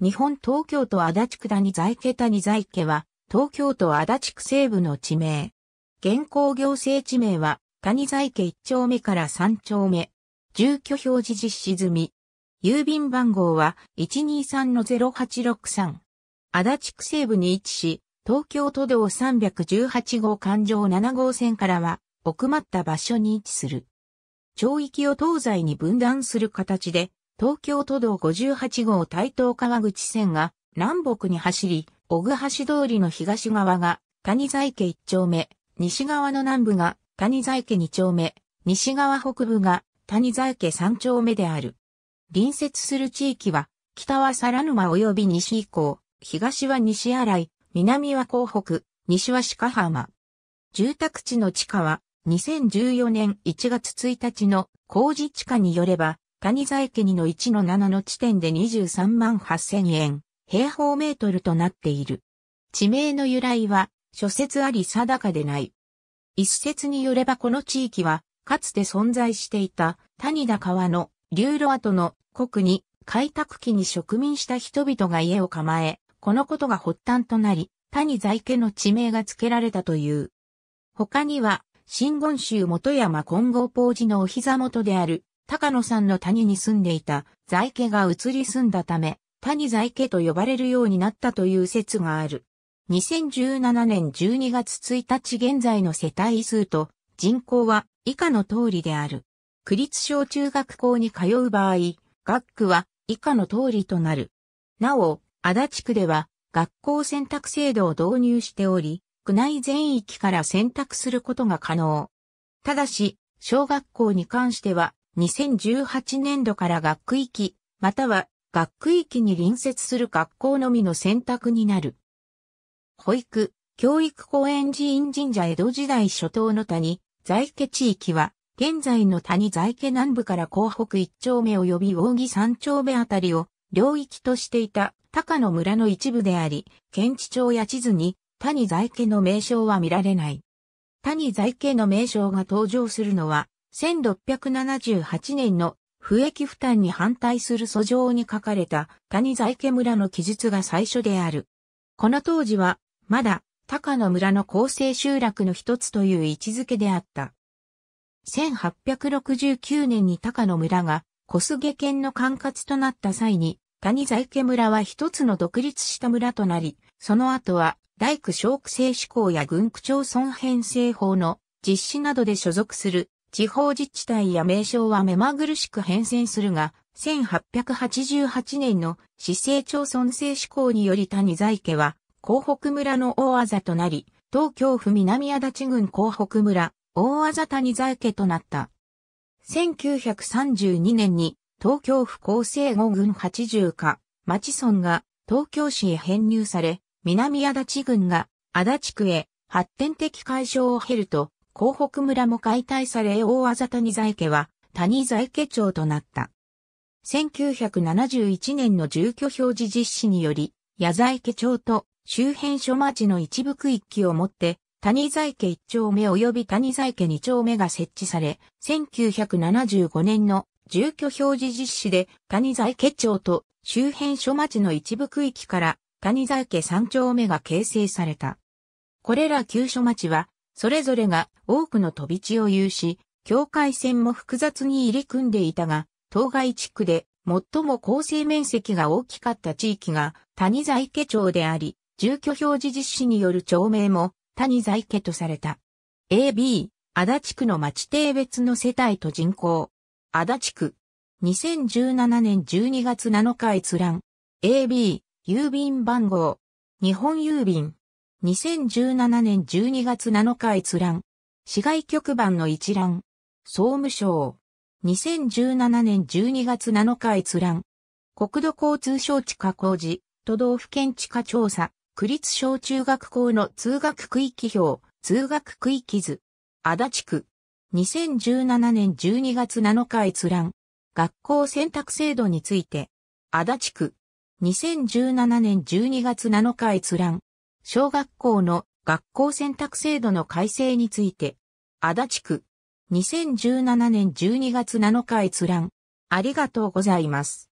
日本東京都足立区谷在家谷在家は、東京都足立区西部の地名。現行行政地名は、谷在家1丁目から3丁目。住居表示実施済み。郵便番号は、123-0863。足立区西部に位置し、東京都道318号環状7号線からは、奥まった場所に位置する。町域を東西に分断する形で、東京都道58号台東川口線が南北に走り、小具橋通りの東側が谷在家1丁目、西側の南部が谷在家2丁目、西側北部が谷在家3丁目である。隣接する地域は、北は皿沼及び西以降、東は西新井、南は港北、西は鹿浜。住宅地の地下は、2014年1月1日の工事地下によれば、蟹座家にの1の7の地点で23万8000円、平方メートルとなっている。地名の由来は、諸説あり定かでない。一説によればこの地域は、かつて存在していた谷田川の流路跡の国に開拓期に植民した人々が家を構え、このことが発端となり、谷在家の地名が付けられたという。他には、新言宗元山金剛法寺のお膝元である高野さんの谷に住んでいた在家が移り住んだため、谷在家と呼ばれるようになったという説がある。2017年12月1日現在の世帯数と人口は以下の通りである。区立小中学校に通う場合、学区は以下の通りとなる。なお、足立区では学校選択制度を導入しており、区内全域から選択することが可能。ただし、小学校に関しては2018年度から学区域、または学区域に隣接する学校のみの選択になる。保育、教育公園寺院神社江戸時代初頭の谷、在家地域は、現在の谷在家南部から江北一丁目及び大木三丁目あたりを領域としていた高野村の一部であり、県地庁や地図に谷在家の名称は見られない。谷在家の名称が登場するのは1678年の不役負担に反対する訴状に書かれた谷在家村の記述が最初である。この当時は、まだ高野村の構成集落の一つという位置づけであった。1869年に高野村が小菅県の管轄となった際に、谷在家村は一つの独立した村となり、その後は大工小区制施行や軍区町村編成法の実施などで所属する地方自治体や名称は目まぐるしく変遷するが、1888年の市政町村制施行により谷在家は、広北村の大あざとなり、東京府南足立郡広北村、大あざ谷在家となった。1932年に、東京府厚生5郡80課、町村が東京市へ編入され、南足立郡が足立区へ発展的解消を経ると、港北村も解体され大技谷在家は谷在家町となった。1971年の住居表示実施により、矢在家町と周辺諸町の一部区域をもって、谷在家1丁目及び谷在家2丁目が設置され、1975年の住居表示実施で谷在家町と周辺諸町の一部区域から谷在家3丁目が形成された。これら旧諸町はそれぞれが多くの飛び地を有し、境界線も複雑に入り組んでいたが、当該地区で最も構成面積が大きかった地域が谷在家町であり、住居表示実施による町名も谷在家とされた。AB、足立区の町定別の世帯と人口。足立区。2017年12月7日閲覧。AB、郵便番号。日本郵便。2017年12月7日閲覧。市外局番の一覧。総務省。2017年12月7日閲覧。国土交通省地下工事、都道府県地下調査、区立小中学校の通学区域表、通学区域図。足立区。2017年12月7日閲覧。学校選択制度について。足立区。2017年12月7日閲覧。小学校の学校選択制度の改正について、足立区、2017年12月7日閲覧。ありがとうございます。